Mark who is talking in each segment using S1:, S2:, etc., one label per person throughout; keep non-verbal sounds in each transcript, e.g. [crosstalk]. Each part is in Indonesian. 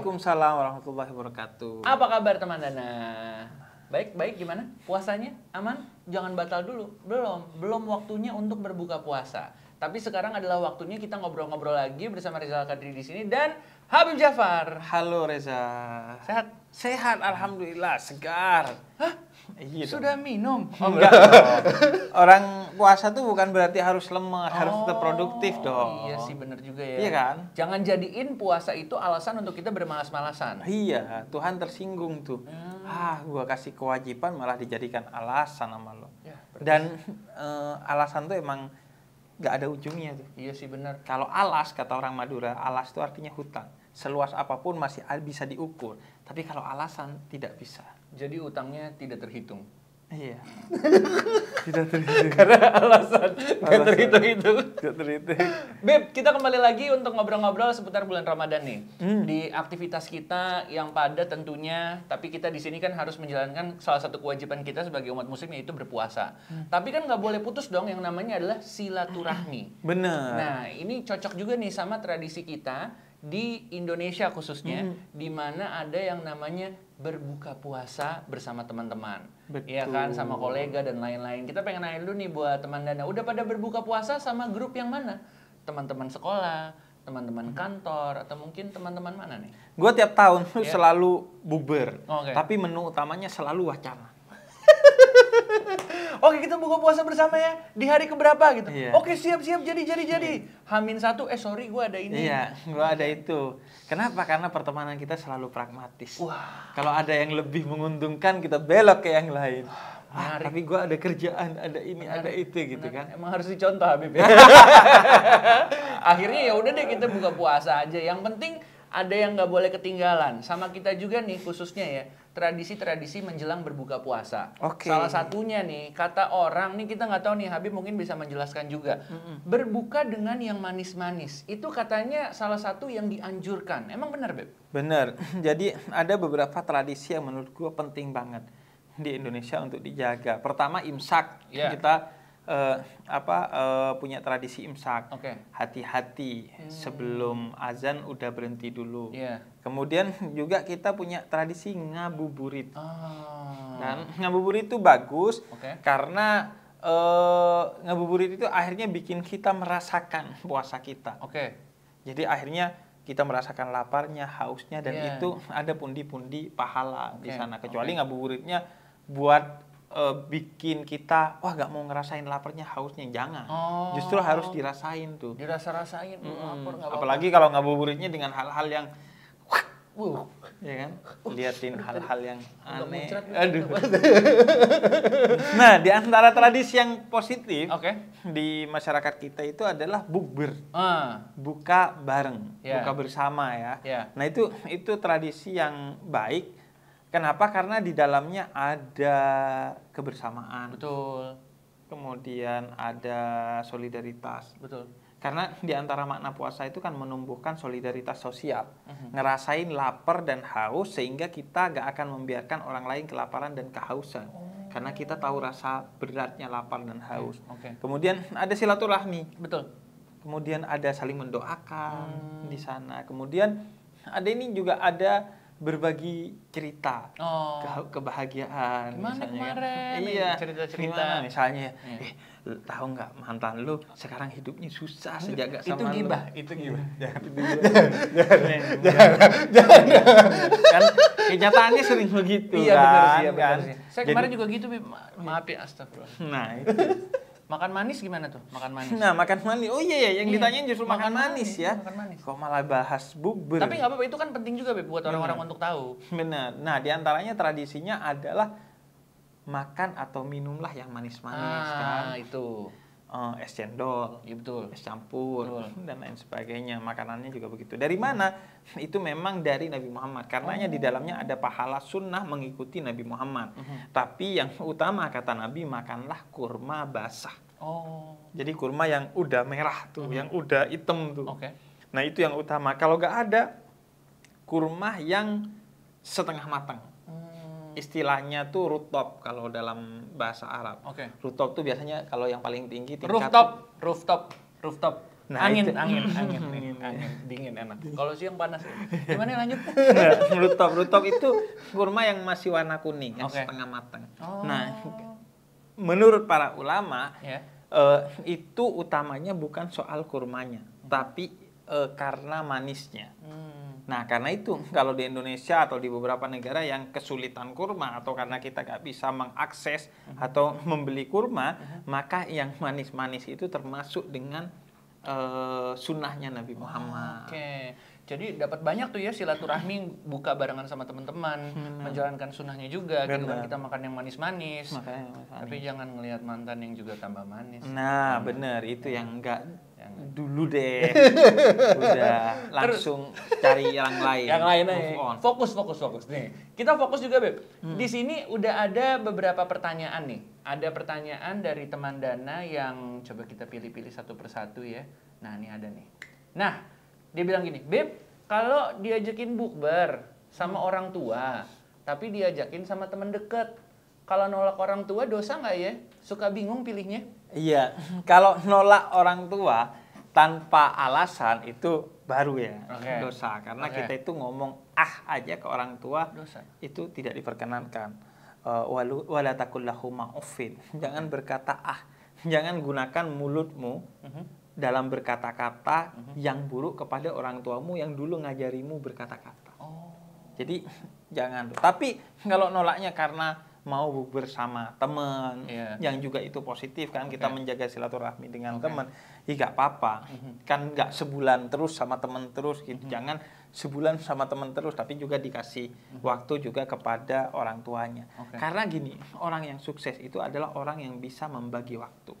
S1: Waalaikumsalam warahmatullahi wabarakatuh.
S2: Apa kabar teman Dana? Baik, baik gimana? Puasanya aman? Jangan batal dulu. Belum, belum waktunya untuk berbuka puasa. Tapi sekarang adalah waktunya kita ngobrol-ngobrol lagi bersama Reza Kadri di sini dan Habib Jafar. Halo Reza. Sehat? Sehat,
S1: alhamdulillah, segar. Hah? Iya Sudah minum? Oh, enggak. Orang puasa tuh bukan berarti harus lemah, oh, harus tetap oh, produktif dong. Iya sih bener juga ya. Iya kan?
S2: Jangan jadiin puasa itu alasan untuk kita bermalas-malasan. Iya,
S1: Tuhan tersinggung tuh. Hmm. Ah, gua kasih kewajiban malah dijadikan alasan sama lo. Ya, Dan uh, alasan tuh emang gak ada ujungnya tuh. Iya sih benar. Kalau alas kata orang Madura, alas itu artinya hutan. Seluas apapun masih bisa diukur, tapi kalau alasan tidak bisa. Jadi utangnya tidak terhitung. Iya. [laughs] tidak terhitung. Karena alasan tidak terhitung itu. Tidak terhitung.
S2: Beb, kita kembali lagi untuk ngobrol-ngobrol seputar bulan Ramadan nih. Hmm. Di aktivitas kita yang pada tentunya, tapi kita di sini kan harus menjalankan salah satu kewajiban kita sebagai umat muslim yaitu berpuasa. Hmm. Tapi kan nggak boleh putus dong yang namanya adalah silaturahmi.
S1: Benar. Nah,
S2: ini cocok juga nih sama tradisi kita di Indonesia khususnya mm-hmm. di mana ada yang namanya berbuka puasa bersama teman-teman. Iya kan sama kolega dan lain-lain. Kita pengen nanya dulu nih buat teman Dana, udah pada berbuka puasa sama grup yang mana? Teman-teman sekolah, teman-teman mm-hmm. kantor atau mungkin teman-teman mana nih?
S1: Gue tiap tahun yeah. selalu buber. Okay. Tapi menu utamanya selalu wacana.
S2: Oke kita buka puasa bersama
S1: ya di hari keberapa gitu. Iya. Oke
S2: siap-siap jadi jadi jadi. Hamin satu eh sorry gue ada ini. Iya
S1: gue ada itu. Kenapa? Karena pertemanan kita selalu pragmatis. Wah. Kalau ada yang lebih menguntungkan kita belok ke yang lain. Ah, ah tapi gue ada kerjaan, ada ini, menarik, ada itu gitu menarik. kan.
S2: Emang harus dicontoh Habib
S1: ya. [laughs] Akhirnya ya udah deh kita buka
S2: puasa aja. Yang penting ada yang nggak boleh ketinggalan. Sama kita juga nih khususnya ya tradisi-tradisi menjelang berbuka puasa. Okay. Salah satunya nih kata orang nih kita nggak tahu nih Habib mungkin bisa menjelaskan juga. Mm-hmm. Berbuka dengan yang manis-manis itu katanya salah satu yang dianjurkan. Emang benar Beb?
S1: Benar. [laughs] Jadi ada beberapa tradisi yang menurut gua penting banget di Indonesia untuk dijaga. Pertama imsak yeah. kita uh, apa uh, punya tradisi imsak. Okay. Hati-hati hmm. sebelum azan udah berhenti dulu. Yeah Kemudian juga kita punya tradisi ngabuburit. Ah. Kan ngabuburit itu bagus okay. karena e, ngabuburit itu akhirnya bikin kita merasakan puasa kita. Oke. Okay. Jadi akhirnya kita merasakan laparnya, hausnya dan yeah. itu ada pundi-pundi pahala okay. di sana. Kecuali okay. ngabuburitnya buat e, bikin kita wah gak mau ngerasain laparnya, hausnya jangan. Oh. Justru harus dirasain tuh. Dirasa-rasain. Mm Apalagi kalau ngabuburitnya dengan hal-hal yang Wuh. Ya kan? Liatin hal-hal yang aneh. Aduh. [laughs] nah, di antara tradisi yang positif okay. di masyarakat kita itu adalah bukber. Ah. Buka bareng, yeah. buka bersama ya. Yeah. Nah, itu itu tradisi yang baik. Kenapa? Karena di dalamnya ada kebersamaan. Betul. Kemudian ada solidaritas. Betul karena di antara makna puasa itu kan menumbuhkan solidaritas sosial, mm-hmm. ngerasain lapar dan haus sehingga kita gak akan membiarkan orang lain kelaparan dan kehausan. Oh. Karena kita tahu rasa beratnya lapar dan haus. Okay. Kemudian ada silaturahmi. Betul. Kemudian ada saling mendoakan hmm. di sana. Kemudian ada ini juga ada berbagi cerita oh. ke kebahagiaan Gimana misalnya kan. kemarin kan? iya cerita-cerita misalnya iya. eh tahu nggak mantan lu sekarang hidupnya susah sejak gak sama itu gibah iya. itu gibah jangan jangan jangan kan kenyataannya sering begitu iya, kan, benar sih, iya, kan. benar kan? sih. saya kemarin
S2: juga gitu maaf ya astagfirullah nah itu Makan manis gimana tuh?
S1: Makan manis. Nah, makan manis. Oh iya ya, yang iya. ditanyain justru makan, makan manis, manis ya. Makan manis. Kok malah bahas bubur. Tapi nggak apa-apa, itu kan penting juga Beb, buat orang-orang untuk tahu. Benar. Nah, diantaranya tradisinya adalah makan atau minumlah yang manis-manis ah, kan. itu uh, es cendol, ya, betul. es campur betul. [laughs] dan lain sebagainya. Makanannya juga begitu. Dari mana? [laughs] Itu memang dari Nabi Muhammad. Karenanya oh. di dalamnya ada pahala sunnah mengikuti Nabi Muhammad. Hmm. Tapi yang [laughs] utama kata Nabi makanlah kurma basah. Oh. Jadi kurma yang udah merah tuh, hmm. yang udah hitam tuh. Okay. Nah itu yang utama. Kalau gak ada kurma yang setengah matang istilahnya tuh rooftop kalau dalam bahasa Arab. Oke. Okay. Rooftop tuh biasanya kalau yang paling tinggi tingkat rooftop, rooftop, rooftop. Nah, angin. Itu, angin, [laughs] angin, angin, angin, dingin enak. Kalau siang panas. Ya. [laughs] Gimana lanjut? Nah, iya, rooftop, rooftop itu kurma yang masih warna kuning, yang okay. setengah matang. Oh. Nah, menurut para ulama, yeah. Ya. uh, itu utamanya bukan soal kurmanya, hmm. tapi uh, karena manisnya. Hmm Nah, karena itu [laughs] kalau di Indonesia atau di beberapa negara yang kesulitan kurma atau karena kita nggak bisa mengakses mhm. atau [laughs] membeli kurma, mhm. maka yang manis-manis itu termasuk dengan uh, sunnahnya Nabi Muhammad. Oke. Okay jadi dapat banyak tuh ya silaturahmi buka barengan sama teman-teman hmm. menjalankan
S2: sunahnya juga Benar. gitu kan kita makan yang manis-manis tapi jangan ngelihat mantan yang juga tambah manis
S1: nah hmm. Iya. bener itu iya. yang iya, enggak dulu deh [laughs] udah langsung cari yang lain yang lain aja fokus fokus fokus nih kita fokus juga beb
S2: hmm. di sini udah ada beberapa pertanyaan nih ada pertanyaan dari teman dana yang coba kita pilih-pilih satu persatu ya nah ini ada nih nah dia bilang gini, Beb, kalau diajakin bukber sama hmm. orang tua, tapi diajakin sama teman deket, kalau nolak orang tua dosa nggak ya? Suka bingung pilihnya.
S1: Iya, kalau nolak orang tua tanpa alasan itu baru ya okay. dosa karena okay. kita itu ngomong ah aja ke orang tua dosa. itu tidak diperkenankan uh, walu wala [laughs] jangan berkata ah jangan gunakan mulutmu uh mhm. -huh dalam berkata-kata mm-hmm. yang buruk kepada orang tuamu yang dulu ngajarimu berkata-kata. Oh. Jadi jangan. Tapi kalau nolaknya karena mau bersama teman yeah. yang juga itu positif kan okay. kita menjaga silaturahmi dengan okay. teman, ya nggak apa-apa. Mm-hmm. Kan gak sebulan terus sama teman terus gitu. Mm-hmm. Jangan sebulan sama teman terus tapi juga dikasih hmm. waktu juga kepada orang tuanya. Okay. Karena gini, orang yang sukses itu adalah orang yang bisa membagi waktu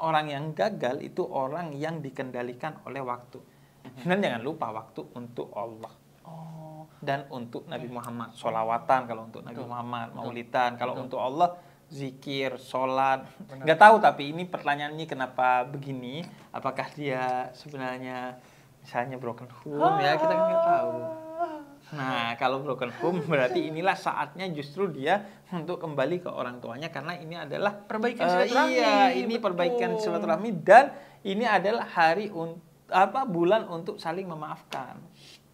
S1: orang yang gagal itu orang yang dikendalikan oleh waktu. Mm-hmm. Dan jangan lupa waktu untuk Allah. Oh. Dan untuk Nabi iya. Muhammad, solawatan kalau untuk Nabi Muhammad, maulitan kalau untuk Allah zikir, sholat. Nggak tahu tapi ini pertanyaannya kenapa begini? Apakah dia sebenarnya misalnya broken home ya kita kan nggak tahu. Nah, kalau broken home [laughs] berarti inilah saatnya justru dia untuk kembali ke orang tuanya karena ini adalah perbaikan uh, silaturahmi. Iya, ini betul. perbaikan silaturahmi dan ini adalah hari un, apa bulan untuk saling memaafkan.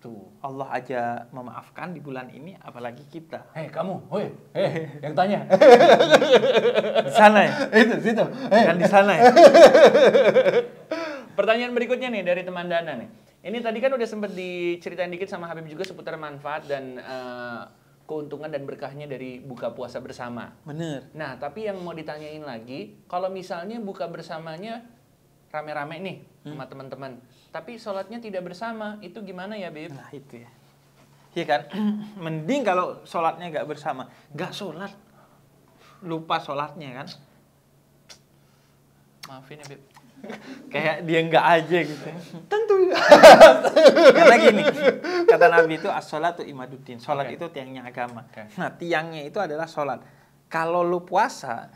S1: Tuh. Gitu. Allah aja memaafkan di bulan ini apalagi kita. Hei, eh, kamu, hoi, hei, eh, yang tanya. di sana ya? [laughs] Itu, situ. Hey. Kan di sana ya?
S2: [laughs] Pertanyaan berikutnya nih dari teman Dana nih. Ini tadi kan udah sempat diceritain dikit sama Habib juga seputar manfaat dan uh, keuntungan dan berkahnya dari buka puasa bersama. Bener. Nah, tapi yang mau ditanyain lagi, kalau misalnya buka bersamanya rame-rame nih hmm. sama teman-teman, tapi sholatnya tidak bersama,
S1: itu gimana ya, Bib? Nah, itu ya. Iya kan? [clears throat] Mending kalau sholatnya nggak bersama. Nggak sholat. Lupa sholatnya kan? Maafin ya, Bib kayak dia nggak aja gitu tentu karena gini kata nabi itu as-salatu imaduddin salat okay. itu tiangnya agama okay. nah tiangnya itu adalah salat kalau lu puasa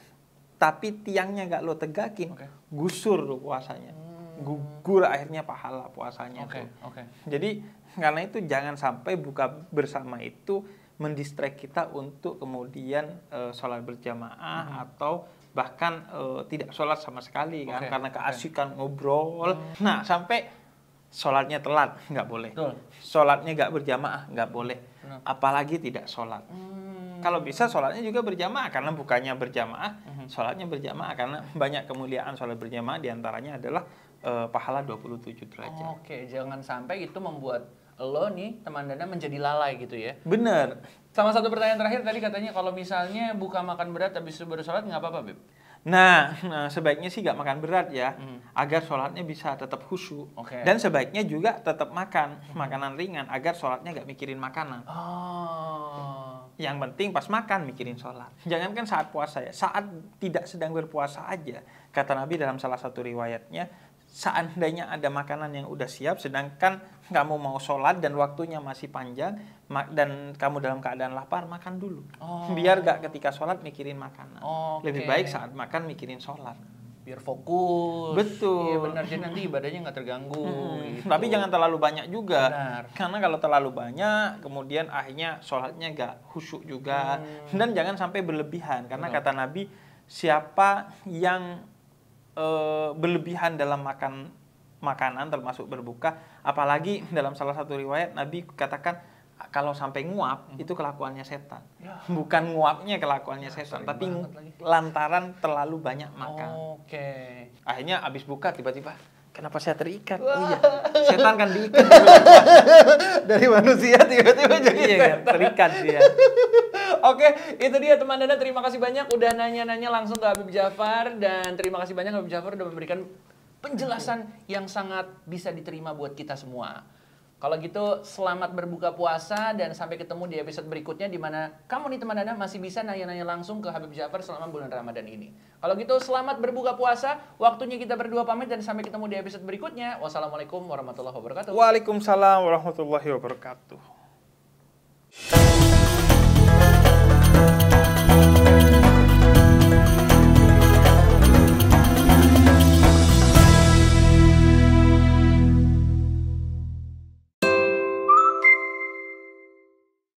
S1: tapi tiangnya nggak lu tegakin okay. gusur lu puasanya hmm. gugur akhirnya pahala puasanya okay. tuh okay. jadi karena itu jangan sampai buka bersama itu mendistrek kita untuk kemudian uh, sholat berjamaah hmm. atau bahkan uh, tidak sholat sama sekali kan karena keasikan okay. ngobrol. Hmm. Nah sampai sholatnya telat [laughs] nggak boleh, Betul. sholatnya nggak berjamaah nggak boleh, hmm. apalagi tidak sholat. Hmm. Kalau bisa sholatnya juga berjamaah karena bukannya berjamaah, hmm. sholatnya berjamaah karena banyak kemuliaan sholat berjamaah diantaranya adalah uh, pahala 27 derajat.
S2: Oke, okay. jangan sampai itu membuat lo nih teman Dana menjadi lalai gitu ya. Bener.
S1: Sama satu pertanyaan
S2: terakhir tadi katanya kalau misalnya buka makan berat habis itu baru sholat nggak apa-apa Beb?
S1: Nah, nah, sebaiknya sih nggak makan berat ya, hmm. agar sholatnya bisa tetap khusyuk. Okay. Dan sebaiknya juga tetap makan makanan ringan agar sholatnya nggak mikirin makanan. Oh. Yang penting pas makan mikirin sholat. Jangankan saat puasa ya, saat tidak sedang berpuasa aja. Kata Nabi dalam salah satu riwayatnya, seandainya ada makanan yang udah siap, sedangkan kamu mau sholat dan waktunya masih panjang dan kamu dalam keadaan lapar makan dulu oh. biar gak ketika sholat mikirin makanan okay. lebih baik saat makan mikirin sholat biar fokus betul iya benar jadi nanti ibadahnya nggak terganggu hmm. gitu. tapi jangan terlalu banyak juga benar. karena kalau terlalu banyak kemudian akhirnya sholatnya gak khusyuk juga hmm. dan jangan sampai berlebihan karena benar. kata Nabi siapa yang eh, berlebihan dalam makan makanan termasuk berbuka apalagi dalam salah satu riwayat Nabi katakan kalau sampai nguap hmm. itu kelakuannya setan ya. bukan nguapnya kelakuannya ya, setan tapi lantaran terlalu banyak makan oh, oke okay. akhirnya habis buka tiba-tiba kenapa saya terikat? iya, setan kan diikat. [laughs] Dari manusia tiba-tiba jadi iya, setan. Iya, terikat dia.
S2: Oke, itu dia teman teman Terima kasih banyak udah nanya-nanya langsung ke Habib Jafar dan terima kasih banyak Habib Jafar udah memberikan penjelasan yang sangat bisa diterima buat kita semua. Kalau gitu, selamat berbuka puasa dan sampai ketemu di episode berikutnya di mana kamu nih teman Anda masih bisa nanya-nanya langsung ke Habib Jafar selama bulan Ramadan ini. Kalau gitu, selamat berbuka puasa. Waktunya kita berdua pamit dan sampai ketemu di episode berikutnya. Wassalamualaikum warahmatullahi wabarakatuh.
S1: Waalaikumsalam warahmatullahi wabarakatuh.